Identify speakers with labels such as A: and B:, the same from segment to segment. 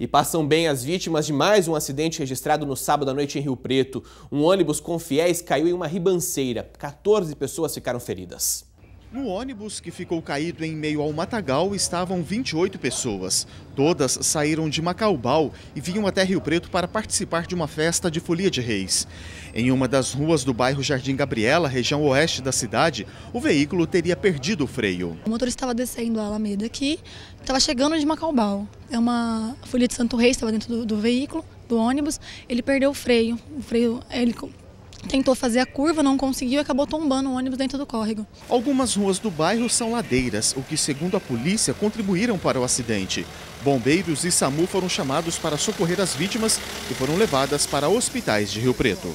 A: E passam bem as vítimas de mais um acidente registrado no sábado à noite em Rio Preto. Um ônibus com fiéis caiu em uma ribanceira. 14 pessoas ficaram feridas.
B: No ônibus que ficou caído em meio ao matagal estavam 28 pessoas. Todas saíram de Macaubal e vinham até Rio Preto para participar de uma festa de Folia de Reis. Em uma das ruas do bairro Jardim Gabriela, região oeste da cidade, o veículo teria perdido o freio.
C: O motor estava descendo a Alameda aqui, estava chegando de Macaubal. É uma Folia de Santo Reis, estava dentro do, do veículo, do ônibus. Ele perdeu o freio. O freio ele tentou fazer a curva, não conseguiu e acabou tombando o ônibus dentro do córrego.
B: Algumas ruas do bairro são ladeiras, o que, segundo a polícia, contribuíram para o acidente. Bombeiros e SAMU foram chamados para socorrer as vítimas e foram levadas para hospitais de Rio Preto.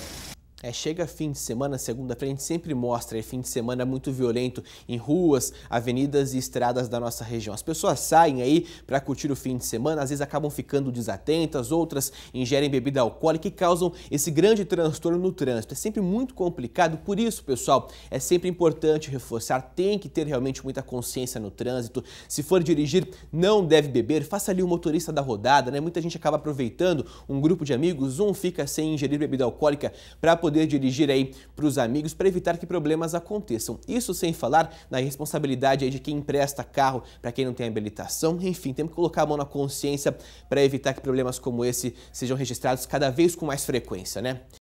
A: É, chega fim de semana, segunda-feira, a gente sempre mostra, é fim de semana é muito violento em ruas, avenidas e estradas da nossa região. As pessoas saem aí para curtir o fim de semana, às vezes acabam ficando desatentas, outras ingerem bebida alcoólica e causam esse grande transtorno no trânsito. É sempre muito complicado, por isso, pessoal, é sempre importante reforçar, tem que ter realmente muita consciência no trânsito. Se for dirigir, não deve beber, faça ali o motorista da rodada, né? Muita gente acaba aproveitando um grupo de amigos, um fica sem ingerir bebida alcoólica para poder poder dirigir aí para os amigos para evitar que problemas aconteçam. Isso sem falar na responsabilidade de quem empresta carro para quem não tem habilitação. Enfim, temos que colocar a mão na consciência para evitar que problemas como esse sejam registrados cada vez com mais frequência, né?